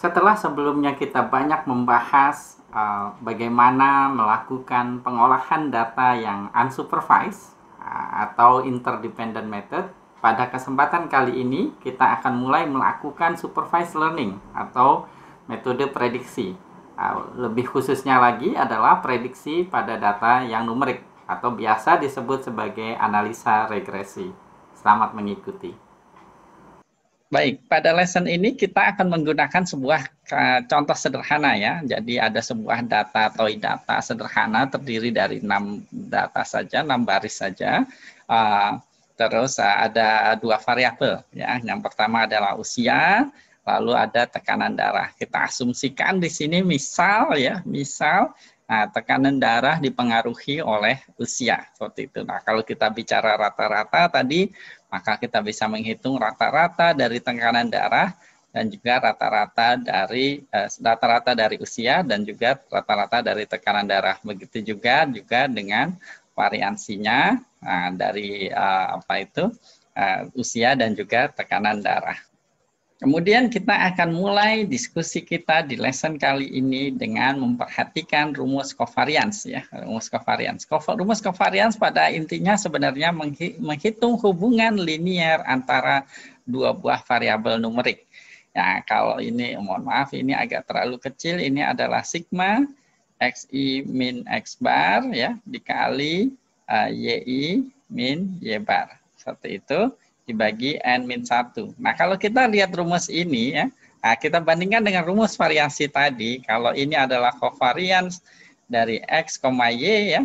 Setelah sebelumnya kita banyak membahas uh, bagaimana melakukan pengolahan data yang unsupervised uh, atau interdependent method, pada kesempatan kali ini kita akan mulai melakukan supervised learning atau metode prediksi lebih khususnya lagi adalah prediksi pada data yang numerik atau biasa disebut sebagai analisa regresi. Selamat mengikuti. Baik, pada lesson ini kita akan menggunakan sebuah e, contoh sederhana ya. Jadi ada sebuah data toy data sederhana terdiri dari enam data saja, enam baris saja. E, terus e, ada dua variabel ya. Yang pertama adalah usia, lalu ada tekanan darah. Kita asumsikan di sini misal ya, misal nah, tekanan darah dipengaruhi oleh usia seperti itu. Nah, kalau kita bicara rata-rata tadi, maka kita bisa menghitung rata-rata dari tekanan darah dan juga rata-rata dari eh, rata-rata eh, dari usia dan juga rata-rata dari tekanan darah. Begitu juga juga dengan variansinya nah, dari eh, apa itu uh, usia dan juga tekanan darah. Kemudian kita akan mulai diskusi kita di lesson kali ini dengan memperhatikan rumus covariance ya, rumus covariance. Rumus covariance pada intinya sebenarnya menghitung hubungan linier antara dua buah variabel numerik. Ya, kalau ini mohon maaf ini agak terlalu kecil, ini adalah sigma xi min x bar ya dikali uh, yi min y bar. Seperti itu dibagi n min satu. Nah, kalau kita lihat rumus ini ya, nah, kita bandingkan dengan rumus variasi tadi, kalau ini adalah covariance dari x, y ya.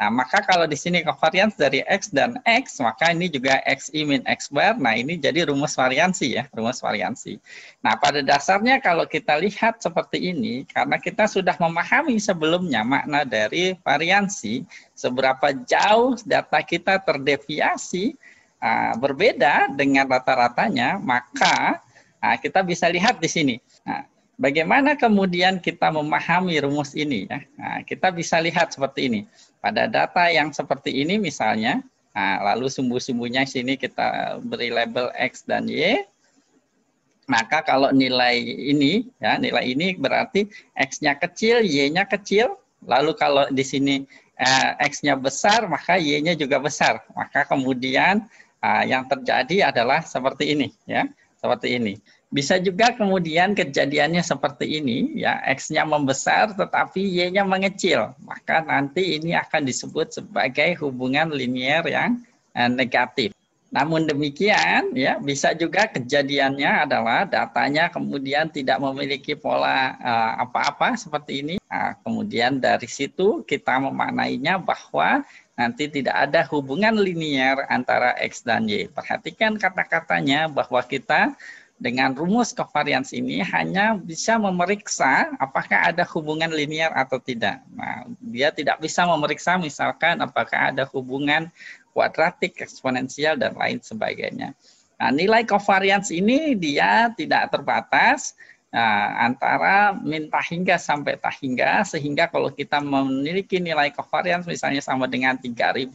Nah, maka kalau di sini covariance dari x dan x, maka ini juga x i min x bar. Nah, ini jadi rumus variansi ya, rumus variansi. Nah, pada dasarnya kalau kita lihat seperti ini, karena kita sudah memahami sebelumnya makna dari variansi, seberapa jauh data kita terdeviasi uh, berbeda dengan rata-ratanya, maka uh, kita bisa lihat di sini. Nah, bagaimana kemudian kita memahami rumus ini? Ya? Nah, kita bisa lihat seperti ini. Pada data yang seperti ini misalnya, nah, lalu sumbu-sumbunya sini kita beri label X dan Y, maka kalau nilai ini, ya nilai ini berarti X-nya kecil, Y-nya kecil, lalu kalau di sini eh, X-nya besar, maka Y-nya juga besar. Maka kemudian Nah, yang terjadi adalah seperti ini ya seperti ini bisa juga kemudian kejadiannya seperti ini ya x-nya membesar tetapi y-nya mengecil maka nanti ini akan disebut sebagai hubungan linier yang eh, negatif namun demikian ya bisa juga kejadiannya adalah datanya kemudian tidak memiliki pola eh, apa-apa uh, seperti ini. Nah, kemudian dari situ kita memaknainya bahwa nanti tidak ada hubungan linier antara X dan Y. Perhatikan kata-katanya bahwa kita dengan rumus kovarians ini hanya bisa memeriksa apakah ada hubungan linier atau tidak. Nah, dia tidak bisa memeriksa misalkan apakah ada hubungan kuadratik, eksponensial, dan lain sebagainya. Nah, nilai kovarians ini dia tidak terbatas, Nah, antara minta hingga sampai tahingga, sehingga kalau kita memiliki nilai covariance misalnya sama dengan 3000,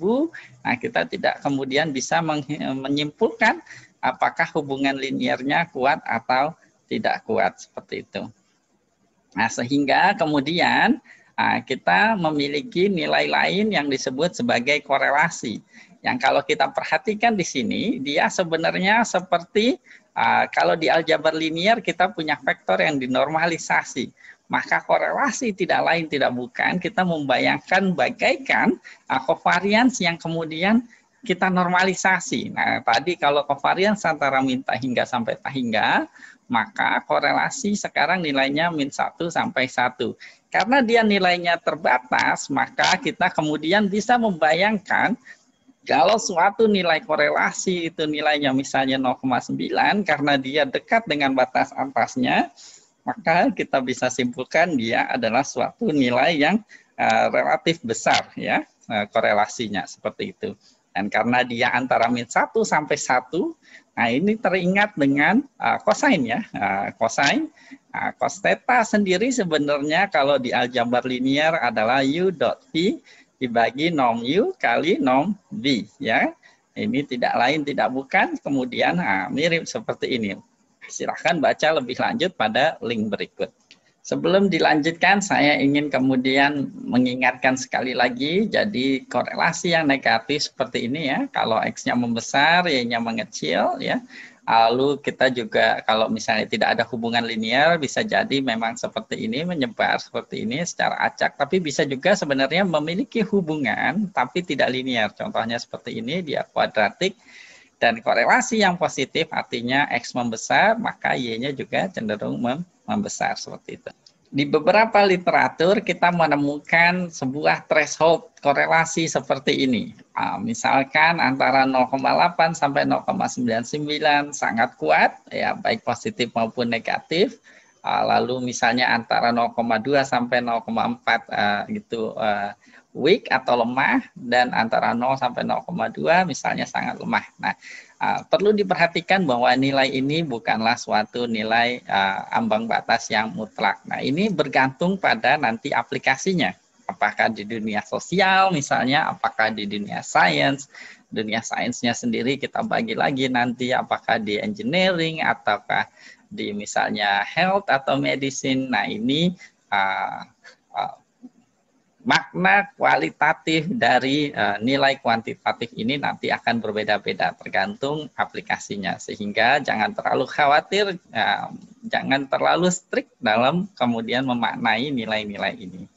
nah kita tidak kemudian bisa menyimpulkan apakah hubungan liniernya kuat atau tidak kuat seperti itu. Nah, sehingga kemudian nah, kita memiliki nilai lain yang disebut sebagai korelasi. Yang kalau kita perhatikan di sini, dia sebenarnya seperti Ah, kalau di aljabar linear kita punya vektor yang dinormalisasi. Maka korelasi tidak lain tidak bukan kita membayangkan bagaikan uh, yang kemudian kita normalisasi. Nah, tadi kalau covariance antara minta hingga sampai tak hingga, maka korelasi sekarang nilainya min 1 sampai 1. Karena dia nilainya terbatas, maka kita kemudian bisa membayangkan kalau suatu nilai korelasi itu nilainya misalnya 0,9 karena dia dekat dengan batas atasnya, maka kita bisa simpulkan dia adalah suatu nilai yang uh, relatif besar ya uh, korelasinya seperti itu. Dan karena dia antara min 1 sampai 1, nah ini teringat dengan uh, cosine ya. Uh, cosine, uh, cos theta sendiri sebenarnya kalau di aljabar linear adalah u dot v dibagi nom U kali nom V ya. Ini tidak lain tidak bukan kemudian nah, mirip seperti ini. Silahkan baca lebih lanjut pada link berikut. Sebelum dilanjutkan, saya ingin kemudian mengingatkan sekali lagi, jadi korelasi yang negatif seperti ini ya, kalau X-nya membesar, Y-nya mengecil ya, Lalu kita juga kalau misalnya tidak ada hubungan linear bisa jadi memang seperti ini menyebar seperti ini secara acak tapi bisa juga sebenarnya memiliki hubungan tapi tidak linear. Contohnya seperti ini dia kuadratik dan korelasi yang positif artinya X membesar maka Y-nya juga cenderung membesar seperti itu di beberapa literatur kita menemukan sebuah threshold korelasi seperti ini. Uh, misalkan antara 0,8 sampai 0,99 sangat kuat, ya baik positif maupun negatif. Ah, lalu misalnya antara 0,2 sampai 0,4 uh, ah, gitu uh, weak atau lemah dan antara 0 sampai 0,2 misalnya sangat lemah. Nah, Uh, perlu diperhatikan bahwa nilai ini bukanlah suatu nilai uh, ambang batas yang mutlak. Nah, ini bergantung pada nanti aplikasinya. Apakah di dunia sosial misalnya, apakah di dunia sains, dunia sainsnya sendiri kita bagi lagi nanti apakah di engineering ataukah di misalnya health atau medicine. Nah, ini uh, makna kualitatif dari uh, nilai kuantitatif ini nanti akan berbeda-beda tergantung aplikasinya sehingga jangan terlalu khawatir uh, jangan terlalu strict dalam kemudian memaknai nilai-nilai ini.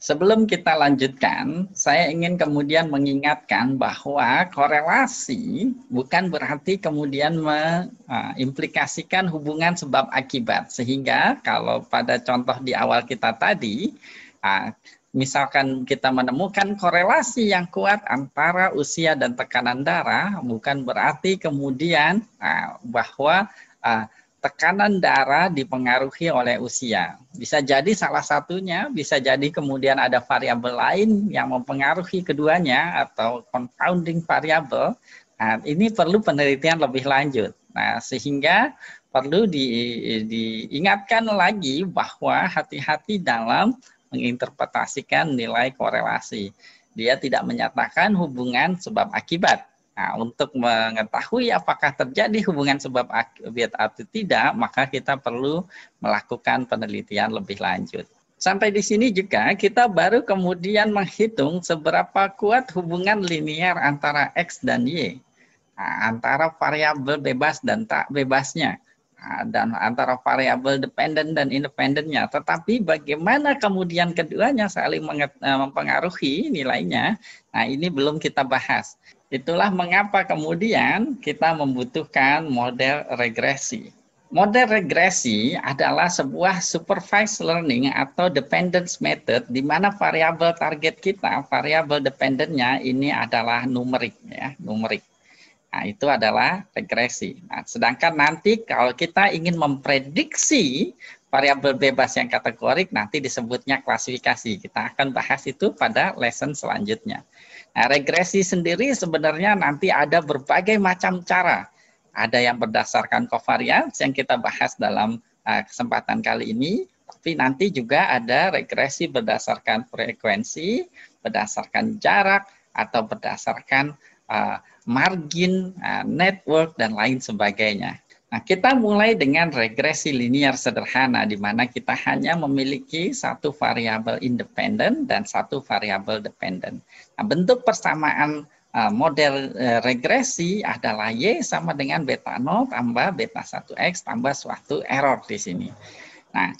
Sebelum kita lanjutkan, saya ingin kemudian mengingatkan bahwa korelasi bukan berarti kemudian mengimplikasikan eh, hubungan sebab akibat. Sehingga kalau pada contoh di awal kita tadi, misalkan kita menemukan korelasi yang kuat antara usia dan tekanan darah, bukan berarti kemudian nah, bahwa uh, tekanan darah dipengaruhi oleh usia. Bisa jadi salah satunya, bisa jadi kemudian ada variabel lain yang mempengaruhi keduanya atau confounding variabel. Nah, ini perlu penelitian lebih lanjut. Nah, sehingga perlu di, diingatkan lagi bahwa hati-hati dalam menginterpretasikan nilai korelasi. Dia tidak menyatakan hubungan sebab akibat. Nah, untuk mengetahui apakah terjadi hubungan sebab akibat atau tidak, maka kita perlu melakukan penelitian lebih lanjut. Sampai di sini juga kita baru kemudian menghitung seberapa kuat hubungan linear antara X dan Y, nah, antara variabel bebas dan tak bebasnya. Ah, dan antara variabel dependen dan independennya. Tetapi bagaimana kemudian keduanya saling eh, mempengaruhi nilainya, nah ini belum kita bahas. Itulah mengapa kemudian kita membutuhkan model regresi. Model regresi adalah sebuah supervised learning atau dependence method di mana variabel target kita, variabel dependennya ini adalah numerik ya, numerik. Nah, itu adalah regresi. Nah, sedangkan nanti kalau kita ingin memprediksi variabel bebas yang kategorik, nanti disebutnya klasifikasi. Kita akan bahas itu pada lesson selanjutnya. Nah, regresi sendiri sebenarnya nanti ada berbagai macam cara. Ada yang berdasarkan covariance yang kita bahas dalam eh, kesempatan kali ini, tapi nanti juga ada regresi berdasarkan frekuensi, berdasarkan jarak, atau berdasarkan Eh, margin, eh, network, dan lain sebagainya. Nah, kita mulai dengan regresi linear sederhana di mana kita hanya memiliki satu variabel independen dan satu variabel dependen. Nah, bentuk persamaan eh, model regresi adalah Y sama dengan beta 0 tambah beta 1X tambah suatu error di sini. Nah,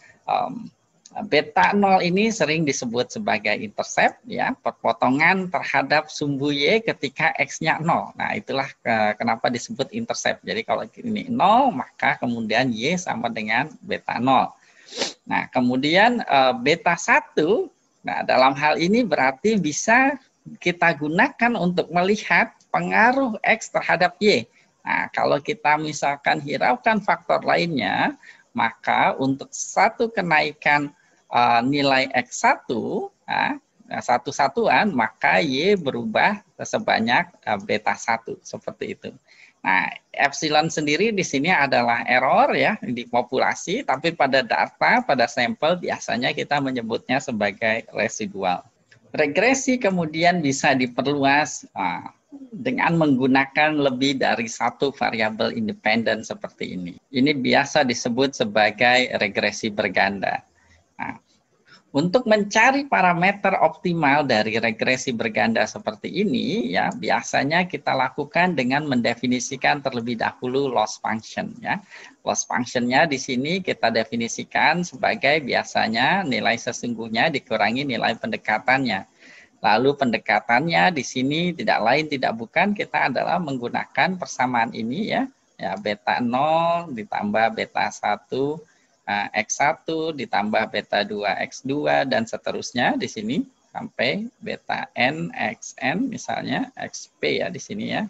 Beta 0 ini sering disebut sebagai intercept, ya, perpotongan terhadap sumbu Y ketika X-nya 0. Nah, itulah eh, kenapa disebut intercept. Jadi kalau ini 0, maka kemudian Y sama dengan beta 0. Nah, kemudian eh, beta 1, nah dalam hal ini berarti bisa kita gunakan untuk melihat pengaruh X terhadap Y. Nah, kalau kita misalkan hiraukan faktor lainnya, maka untuk satu kenaikan uh, nilai X1 uh, ah, nah, satu-satuan, maka Y berubah sebanyak uh, beta 1, seperti itu. Nah, epsilon sendiri di sini adalah error ya di populasi, tapi pada data, pada sampel biasanya kita menyebutnya sebagai residual. Regresi kemudian bisa diperluas uh, dengan menggunakan lebih dari satu variabel independen seperti ini. Ini biasa disebut sebagai regresi berganda. Untuk mencari parameter optimal dari regresi berganda seperti ini, ya biasanya kita lakukan dengan mendefinisikan terlebih dahulu loss function. Ya. Loss functionnya di sini kita definisikan sebagai biasanya nilai sesungguhnya dikurangi nilai pendekatannya. Lalu pendekatannya di sini tidak lain tidak bukan kita adalah menggunakan persamaan ini ya, ya beta 0 ditambah beta 1 Eh, X1 ditambah beta 2 X2 dan seterusnya di sini sampai beta N XN misalnya XP ya di sini ya.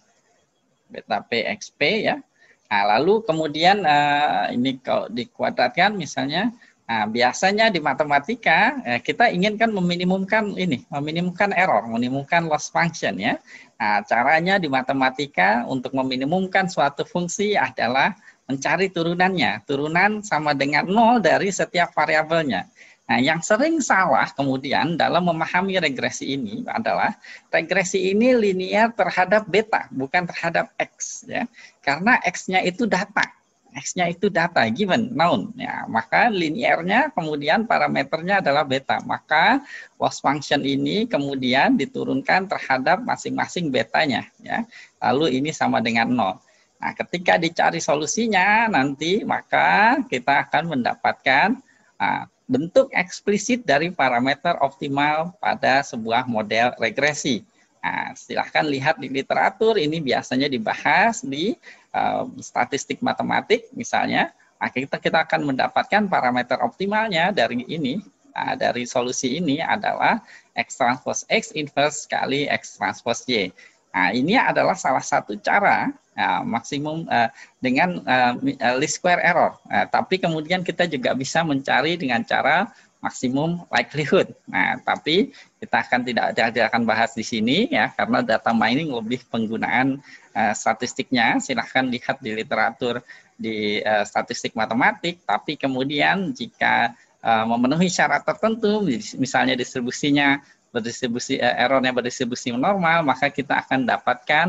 Beta P XP ya. Nah, lalu kemudian eh, ini kalau dikuadratkan misalnya Nah, biasanya di matematika eh, kita inginkan meminimumkan ini, meminimumkan error, meminimumkan loss function ya. Nah, caranya di matematika untuk meminimumkan suatu fungsi adalah mencari turunannya. Turunan sama dengan nol dari setiap variabelnya. Nah, yang sering salah kemudian dalam memahami regresi ini adalah regresi ini linear terhadap beta, bukan terhadap x ya. Karena x-nya itu data. X-nya itu data given noun ya. Maka linearnya kemudian parameternya adalah beta. Maka loss function ini kemudian diturunkan terhadap masing-masing betanya ya. Lalu ini sama dengan nol. Nah, ketika dicari solusinya nanti maka kita akan mendapatkan uh, bentuk eksplisit dari parameter optimal pada sebuah model regresi. Nah, silahkan lihat di literatur ini biasanya dibahas di uh, statistik matematik misalnya. Nah, kita kita akan mendapatkan parameter optimalnya dari ini uh, dari solusi ini adalah x transpose x inverse kali x transpose y. Nah, ini adalah salah satu cara ya, maksimum uh, dengan uh, least square error. Uh, tapi kemudian kita juga bisa mencari dengan cara maksimum likelihood. Nah, tapi kita akan tidak tidak akan bahas di sini ya karena data mining lebih penggunaan uh, statistiknya. Silahkan lihat di literatur di uh, statistik matematik. Tapi kemudian jika uh, memenuhi syarat tertentu, misalnya distribusinya berdistribusi errornya eh, error yang berdistribusi normal, maka kita akan dapatkan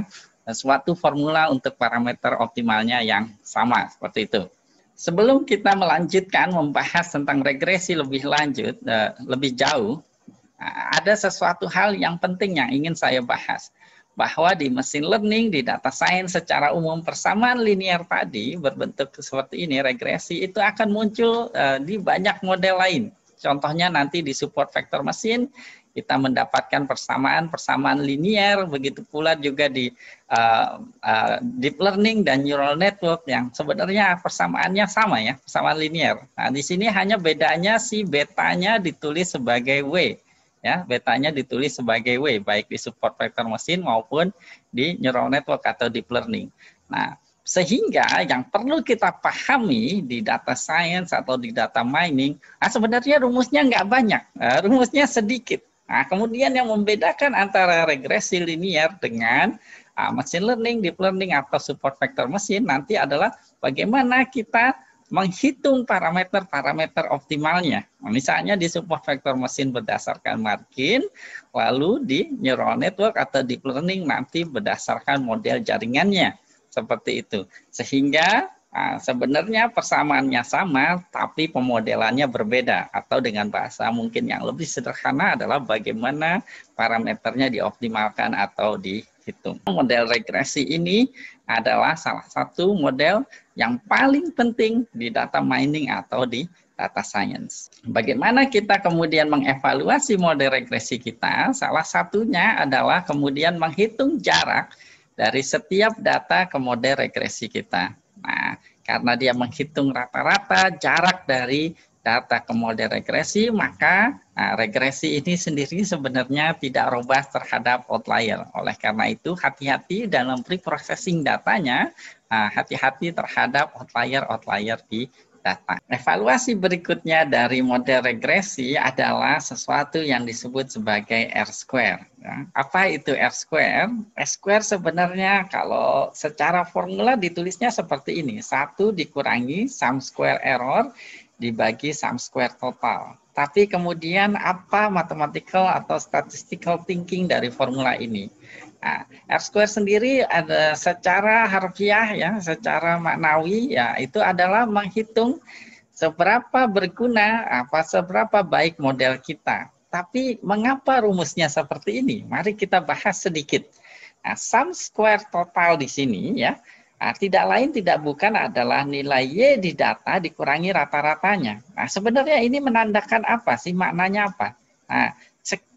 eh, suatu formula untuk parameter optimalnya yang sama seperti itu. Sebelum kita melanjutkan membahas tentang regresi lebih lanjut, eh, lebih jauh, ada sesuatu hal yang penting yang ingin saya bahas bahwa di mesin learning, di data science secara umum persamaan linear tadi berbentuk seperti ini regresi itu akan muncul di banyak model lain. Contohnya nanti di support vector mesin kita mendapatkan persamaan-persamaan linier, begitu pula juga di uh, uh, deep learning dan neural network yang sebenarnya persamaannya sama ya, persamaan linier. Nah, di sini hanya bedanya si betanya ditulis sebagai W. Ya, betanya ditulis sebagai W, baik di support vector mesin maupun di neural network atau deep learning. Nah, sehingga yang perlu kita pahami di data science atau di data mining, nah sebenarnya rumusnya nggak banyak, eh, rumusnya sedikit Nah, kemudian yang membedakan antara regresi linear dengan uh, machine learning, deep learning atau support vector mesin nanti adalah bagaimana kita menghitung parameter-parameter optimalnya. Nah, misalnya di support vector mesin berdasarkan margin, lalu di neural network atau deep learning nanti berdasarkan model jaringannya. Seperti itu. Sehingga Nah, sebenarnya persamaannya sama, tapi pemodelannya berbeda. Atau dengan bahasa mungkin yang lebih sederhana adalah bagaimana parameternya dioptimalkan atau dihitung. Model regresi ini adalah salah satu model yang paling penting di data mining atau di data science. Bagaimana kita kemudian mengevaluasi model regresi kita? Salah satunya adalah kemudian menghitung jarak dari setiap data ke model regresi kita. Nah, karena dia menghitung rata-rata jarak dari data ke model regresi, maka nah, regresi ini sendiri sebenarnya tidak robust terhadap outlier. Oleh karena itu, hati-hati dalam pre-processing datanya, nah, hati-hati nah, terhadap outlier-outlier di data. Evaluasi berikutnya dari model regresi adalah sesuatu yang disebut sebagai R square. Ya, apa itu R square? R square sebenarnya kalau secara formula ditulisnya seperti ini. Satu dikurangi sum square error dibagi sum square total. Tapi kemudian apa mathematical atau statistical thinking dari formula ini? Nah, R square sendiri ada secara harfiah ya, secara maknawi ya itu adalah menghitung seberapa berguna apa seberapa baik model kita. Tapi mengapa rumusnya seperti ini? Mari kita bahas sedikit. Nah, sum square total di sini ya. Nah, tidak lain tidak bukan adalah nilai Y di data dikurangi rata-ratanya. Nah, sebenarnya ini menandakan apa sih? Maknanya apa? Nah,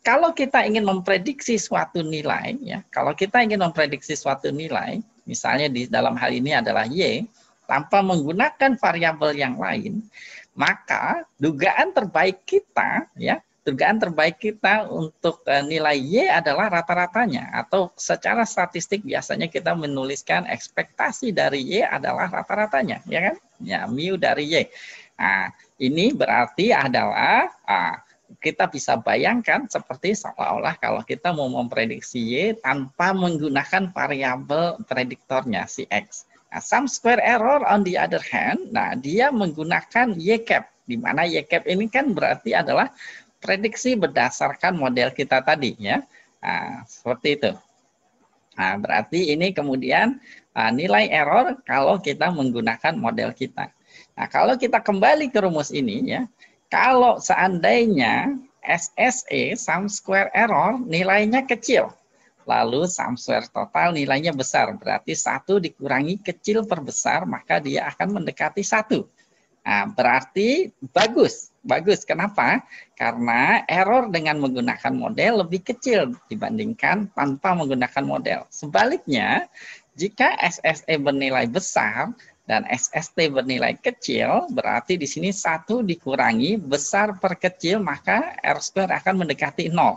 kalau kita ingin memprediksi suatu nilai, ya, kalau kita ingin memprediksi suatu nilai, misalnya di dalam hal ini adalah y, tanpa menggunakan variabel yang lain, maka dugaan terbaik kita, ya, dugaan terbaik kita untuk eh, nilai Y adalah rata-ratanya atau secara statistik biasanya kita menuliskan ekspektasi dari Y adalah rata-ratanya ya kan ya mu dari Y nah ini berarti adalah ah, kita bisa bayangkan seperti seolah-olah kalau kita mau memprediksi Y tanpa menggunakan variabel prediktornya si X. Nah, sum square error on the other hand, nah dia menggunakan Y cap, di mana Y cap ini kan berarti adalah prediksi berdasarkan model kita tadi ya. Nah, seperti itu. Nah, berarti ini kemudian uh, nilai error kalau kita menggunakan model kita. Nah, kalau kita kembali ke rumus ini ya, kalau seandainya SSE, sum square error, nilainya kecil. Lalu sum square total nilainya besar. Berarti satu dikurangi kecil per maka dia akan mendekati satu. Nah, berarti bagus. Bagus. Kenapa? Karena error dengan menggunakan model lebih kecil dibandingkan tanpa menggunakan model. Sebaliknya, jika SSE bernilai besar, dan SST bernilai kecil berarti di sini satu dikurangi besar per kecil maka R square akan mendekati nol.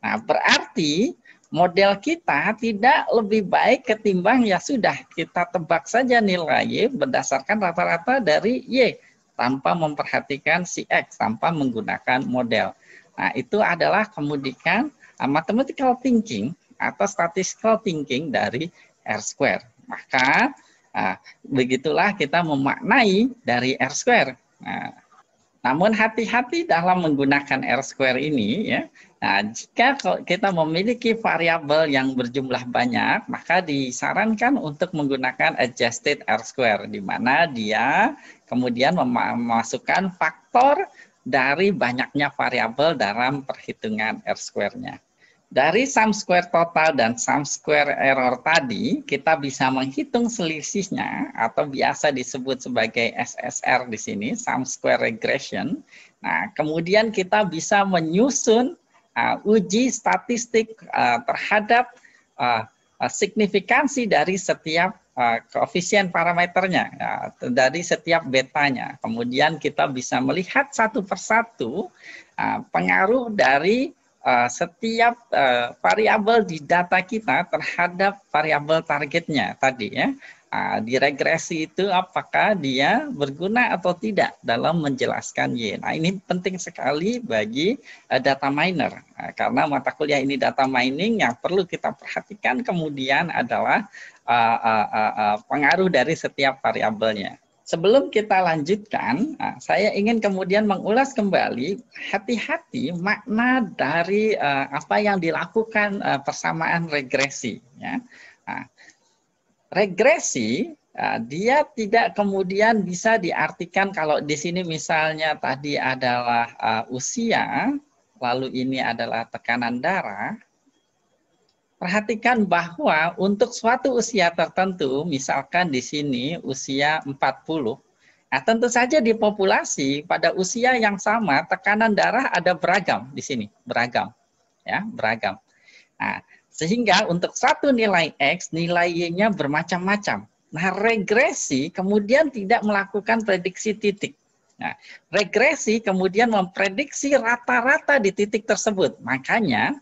Nah, berarti model kita tidak lebih baik ketimbang ya sudah kita tebak saja nilai Y berdasarkan rata-rata dari Y tanpa memperhatikan si X, tanpa menggunakan model. Nah, itu adalah kemudian uh, mathematical thinking atau statistical thinking dari R square. Maka Nah, begitulah kita memaknai dari R square. Nah, namun hati-hati dalam menggunakan R square ini ya. Nah, jika kita memiliki variabel yang berjumlah banyak, maka disarankan untuk menggunakan adjusted R square di mana dia kemudian memasukkan faktor dari banyaknya variabel dalam perhitungan R square-nya. Dari sum square total dan sum square error tadi, kita bisa menghitung selisihnya atau biasa disebut sebagai SSR di sini, sum square regression. Nah, kemudian kita bisa menyusun uh, uji statistik uh, terhadap uh, uh signifikansi dari setiap uh, koefisien parameternya, ya, dari setiap betanya. Kemudian kita bisa melihat satu persatu uh, pengaruh dari Eh, setiap uh, variabel di data kita terhadap variabel targetnya tadi ya. Uh, ah, di regresi itu apakah dia berguna atau tidak dalam menjelaskan Y. Nah ini penting sekali bagi uh, data miner Uh, karena mata kuliah ini data mining yang perlu kita perhatikan kemudian adalah uh, uh, uh, uh, pengaruh dari setiap variabelnya sebelum kita lanjutkan, ah, saya ingin kemudian mengulas kembali hati-hati makna dari ah, apa yang dilakukan ah, persamaan regresi. Ya. Regresi dia tidak kemudian bisa diartikan kalau di sini misalnya tadi adalah usia, lalu ini adalah tekanan darah, perhatikan bahwa untuk suatu usia tertentu, misalkan di sini usia 40, nah tentu saja di populasi pada usia yang sama tekanan darah ada beragam di sini, beragam. Ya, beragam. Nah, sehingga untuk satu nilai X, nilai Y-nya bermacam-macam. Nah, regresi kemudian tidak melakukan prediksi titik. Nah, regresi kemudian memprediksi rata-rata di titik tersebut. Makanya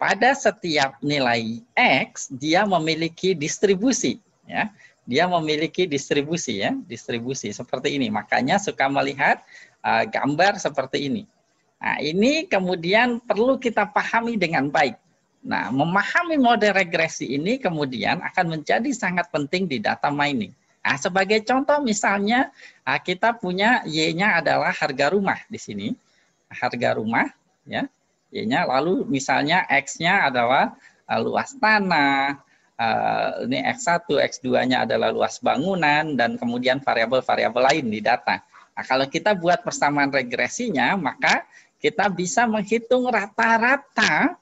pada setiap nilai x dia memiliki distribusi ya dia memiliki distribusi ya distribusi seperti ini makanya suka melihat uh, gambar seperti ini nah ini kemudian perlu kita pahami dengan baik nah memahami model regresi ini kemudian akan menjadi sangat penting di data mining Nah, sebagai contoh misalnya e, kita punya Y-nya adalah harga rumah di sini. Harga rumah ya. Y-nya lalu misalnya X-nya adalah eh, luas tanah, eh, ini X1, X2-nya adalah luas bangunan, dan kemudian variabel-variabel lain di data. Nah, kalau kita buat persamaan regresinya, maka kita bisa menghitung rata-rata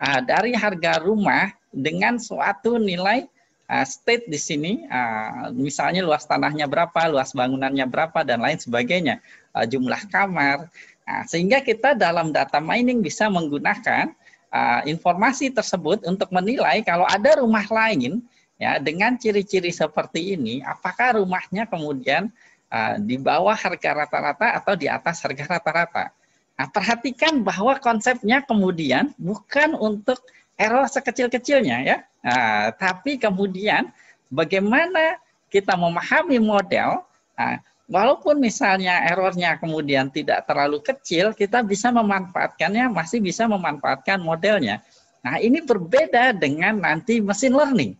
eh, dari harga rumah dengan suatu nilai state di sini, misalnya luas tanahnya berapa, luas bangunannya berapa, dan lain sebagainya uh, jumlah kamar. Nah, sehingga kita dalam data mining bisa menggunakan uh, informasi tersebut untuk menilai kalau ada rumah lain ya dengan ciri-ciri seperti ini, apakah rumahnya kemudian uh, di bawah harga rata-rata atau di atas harga rata-rata. Nah, perhatikan bahwa konsepnya kemudian bukan untuk error sekecil-kecilnya ya, nah, tapi kemudian bagaimana kita memahami model Nah, walaupun misalnya errornya kemudian tidak terlalu kecil, kita bisa memanfaatkannya, masih bisa memanfaatkan modelnya. Nah, ini berbeda dengan nanti mesin learning.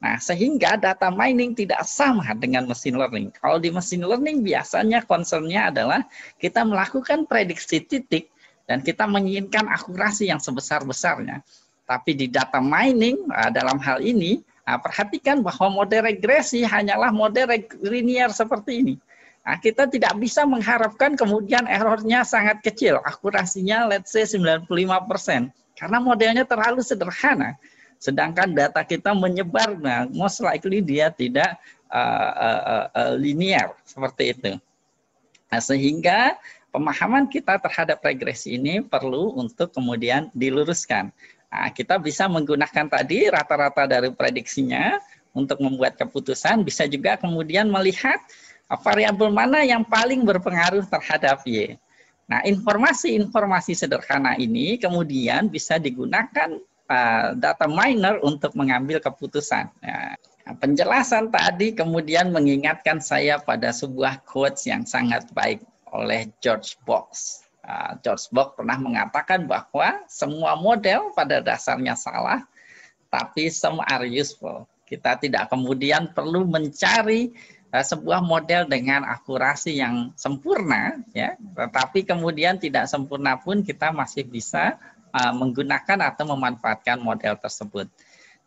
Nah, sehingga data mining tidak sama dengan mesin learning. Kalau di mesin learning biasanya concernnya adalah kita melakukan prediksi titik dan kita menginginkan akurasi yang sebesar-besarnya. Tapi di data mining eh, dalam hal ini, eh, perhatikan bahwa model regresi hanyalah model linear seperti ini. Nah, kita tidak bisa mengharapkan kemudian errornya sangat kecil, akurasinya let's say 95%, persen karena modelnya terlalu sederhana. Sedangkan data kita menyebar, nah, most likely dia tidak uh, uh, uh, linear seperti itu. Nah, sehingga pemahaman kita terhadap regresi ini perlu untuk kemudian diluruskan. Nah, kita bisa menggunakan tadi rata-rata dari prediksinya untuk membuat keputusan, bisa juga kemudian melihat variabel mana yang paling berpengaruh terhadap Y. Nah, informasi-informasi sederhana ini kemudian bisa digunakan eh, data miner untuk mengambil keputusan. Nah, penjelasan tadi kemudian mengingatkan saya pada sebuah quotes yang sangat baik oleh George Box. Eh, George Box pernah mengatakan bahwa semua model pada dasarnya salah, tapi semua are useful. Kita tidak kemudian perlu mencari Eh, sebuah model dengan akurasi yang sempurna ya tetapi kemudian tidak sempurna pun kita masih bisa eh, menggunakan atau memanfaatkan model tersebut.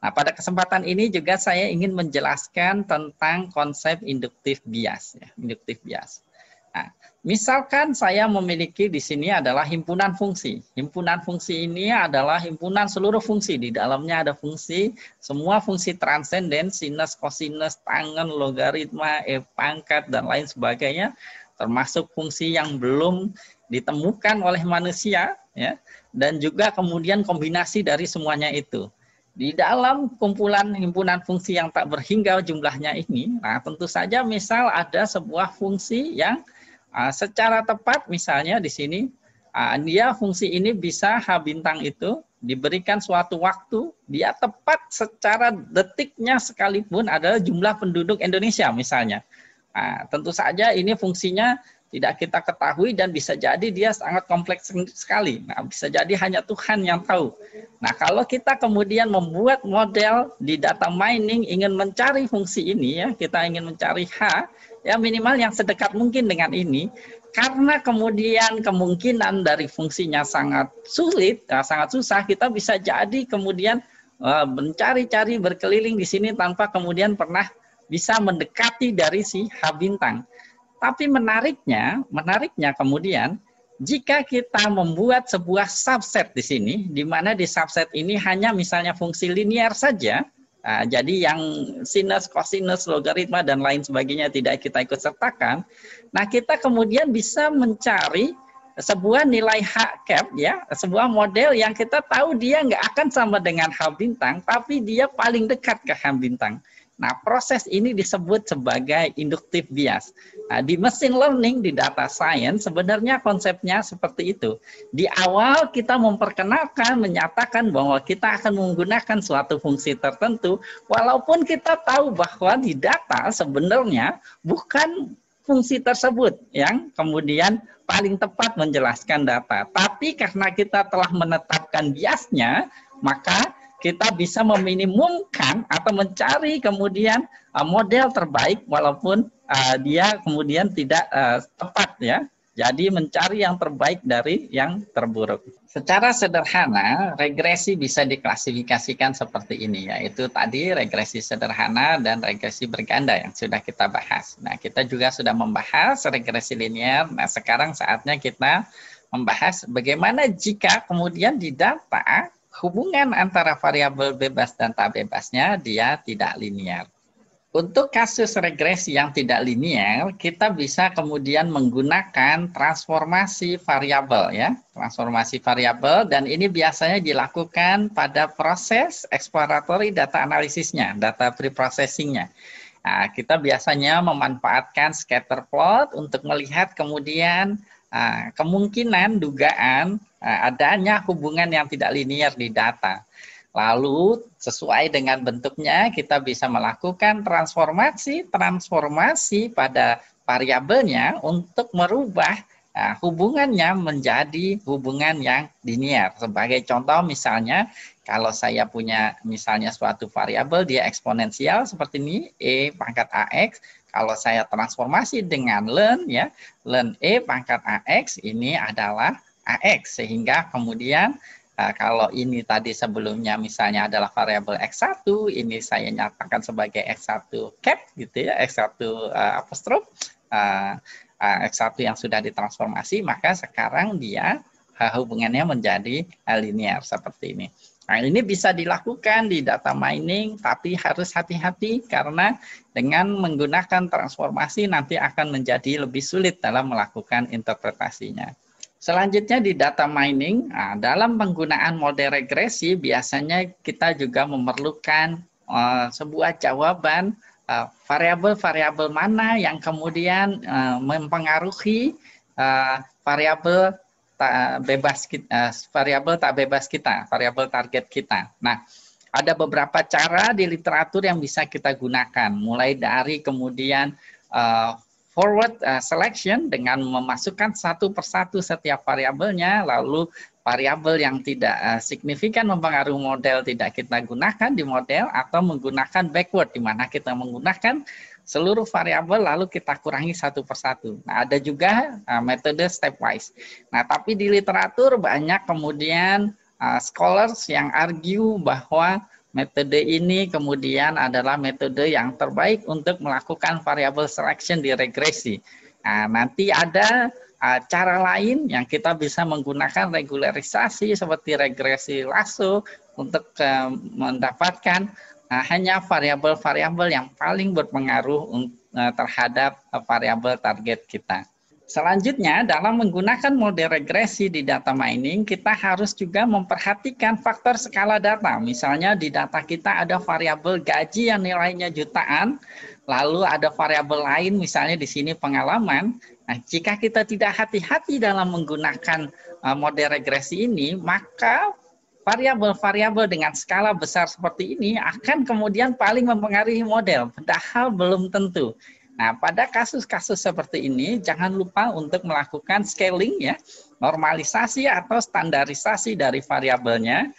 Nah, pada kesempatan ini juga saya ingin menjelaskan tentang konsep induktif bias ya, induktif bias. Nah, misalkan saya memiliki di sini adalah himpunan fungsi. Himpunan fungsi ini adalah himpunan seluruh fungsi. Di dalamnya ada fungsi, semua fungsi transenden, sinus, kosinus, tangan, logaritma, e pangkat, dan lain sebagainya. Termasuk fungsi yang belum ditemukan oleh manusia. ya Dan juga kemudian kombinasi dari semuanya itu. Di dalam kumpulan himpunan fungsi yang tak berhingga jumlahnya ini, nah tentu saja misal ada sebuah fungsi yang Ah, secara tepat misalnya di sini ah, dia fungsi ini bisa H bintang itu diberikan suatu waktu, dia tepat secara detiknya sekalipun adalah jumlah penduduk Indonesia misalnya. Uh, tentu saja ini fungsinya tidak kita ketahui dan bisa jadi dia sangat kompleks sekali. Nah, bisa jadi hanya Tuhan yang tahu. Nah, kalau kita kemudian membuat model di data mining ingin mencari fungsi ini ya, kita ingin mencari H, ya minimal yang sedekat mungkin dengan ini karena kemudian kemungkinan dari fungsinya sangat sulit, ya, sangat susah, kita bisa jadi kemudian eh, mencari-cari berkeliling di sini tanpa kemudian pernah bisa mendekati dari si H bintang. Tapi menariknya, menariknya kemudian jika kita membuat sebuah subset di sini, di mana di subset ini hanya misalnya fungsi linear saja, Nah, jadi yang sinus, kosinus, logaritma, dan lain sebagainya tidak kita ikut sertakan. Nah, kita kemudian bisa mencari sebuah nilai H cap ya, sebuah model yang kita tahu dia nggak akan sama dengan H bintang, tapi dia paling dekat ke H bintang. Nah, proses ini disebut sebagai induktif bias. Nah, di machine learning, di data science, sebenarnya konsepnya seperti itu. Di awal kita memperkenalkan, menyatakan bahwa kita akan menggunakan suatu fungsi tertentu, walaupun kita tahu bahwa di data sebenarnya bukan fungsi tersebut yang kemudian paling tepat menjelaskan data. Tapi karena kita telah menetapkan biasnya, maka kita bisa meminimumkan atau mencari kemudian uh, model terbaik walaupun uh, dia kemudian tidak uh, tepat ya. Jadi mencari yang terbaik dari yang terburuk. Secara sederhana, regresi bisa diklasifikasikan seperti ini, yaitu tadi regresi sederhana dan regresi berganda yang sudah kita bahas. Nah, kita juga sudah membahas regresi linear. Nah, sekarang saatnya kita membahas bagaimana jika kemudian di data hubungan antara variabel bebas dan tak bebasnya dia tidak linear. Untuk kasus regresi yang tidak linear, kita bisa kemudian menggunakan transformasi variabel ya, transformasi variabel dan ini biasanya dilakukan pada proses exploratory data analisisnya, data preprocessingnya. Nah, kita biasanya memanfaatkan scatter plot untuk melihat kemudian Ah, kemungkinan dugaan ah, adanya hubungan yang tidak linier di data. Lalu sesuai dengan bentuknya kita bisa melakukan transformasi transformasi pada variabelnya untuk merubah Nah, hubungannya menjadi hubungan yang linear. Sebagai contoh misalnya kalau saya punya misalnya suatu variabel dia eksponensial seperti ini e pangkat ax kalau saya transformasi dengan learn ya, learn E pangkat AX ini adalah AX sehingga kemudian Nah, kalau ini tadi sebelumnya misalnya adalah variabel X1, ini saya nyatakan sebagai X1 cap gitu ya, X1 uh, eh, apostrof, uh, eh, X1 yang sudah ditransformasi, maka sekarang dia uh, hubungannya menjadi linear seperti ini. Nah, ini bisa dilakukan di data mining, tapi harus hati-hati karena dengan menggunakan transformasi nanti akan menjadi lebih sulit dalam melakukan interpretasinya. Selanjutnya di data mining, nah, dalam penggunaan model regresi biasanya kita juga memerlukan uh, sebuah jawaban ah, variabel-variabel mana yang kemudian uh, mempengaruhi uh, variabel tak bebas kita, eh, variabel tak bebas kita, variabel target kita. Nah, ada beberapa cara di literatur yang bisa kita gunakan, mulai dari kemudian uh, forward eh, selection dengan memasukkan satu persatu setiap variabelnya, lalu variabel yang tidak signifikan mempengaruhi model tidak kita gunakan di model atau menggunakan backward di mana kita menggunakan seluruh variabel lalu kita kurangi satu persatu. Nah, ada juga uh, metode stepwise. Nah, tapi di literatur banyak kemudian uh, scholars yang argue bahwa metode ini kemudian adalah metode yang terbaik untuk melakukan variabel selection di regresi. Nah, nanti ada uh, cara lain yang kita bisa menggunakan regularisasi seperti regresi lasso untuk uh, mendapatkan Nah, hanya variabel-variabel yang paling berpengaruh eh, terhadap eh, variabel target kita. Selanjutnya, dalam menggunakan model regresi di data mining, kita harus juga memperhatikan faktor skala data. Misalnya di data kita ada variabel gaji yang nilainya jutaan, lalu ada variabel lain, misalnya di sini pengalaman. Nah, jika kita tidak hati-hati dalam menggunakan eh, model regresi ini, maka variabel-variabel dengan skala besar seperti ini akan kemudian paling mempengaruhi model, padahal belum tentu. Nah, pada kasus-kasus seperti ini, jangan lupa untuk melakukan scaling ya, normalisasi atau standarisasi dari variabelnya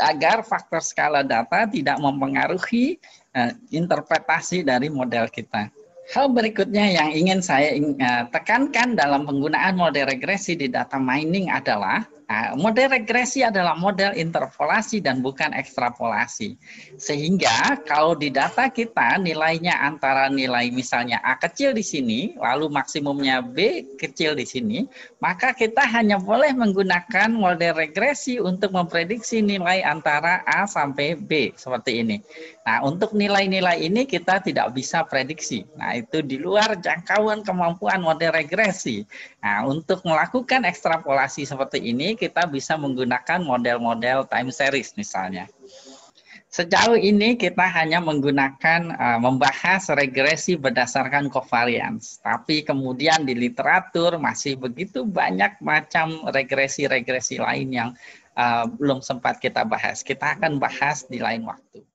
agar faktor skala data tidak mempengaruhi uh, interpretasi dari model kita. Hal berikutnya yang ingin saya eh, tekankan dalam penggunaan model regresi di data mining adalah Nah, model regresi adalah model interpolasi dan bukan ekstrapolasi. Sehingga kalau di data kita nilainya antara nilai misalnya A kecil di sini, lalu maksimumnya B kecil di sini, maka kita hanya boleh menggunakan model regresi untuk memprediksi nilai antara A sampai B seperti ini. Nah, untuk nilai-nilai ini kita tidak bisa prediksi. Nah, itu di luar jangkauan kemampuan model regresi. Nah, untuk melakukan ekstrapolasi seperti ini kita bisa menggunakan model-model time series misalnya. Sejauh ini kita hanya menggunakan uh, membahas regresi berdasarkan covariance, tapi kemudian di literatur masih begitu banyak macam regresi-regresi lain yang uh, belum sempat kita bahas. Kita akan bahas di lain waktu.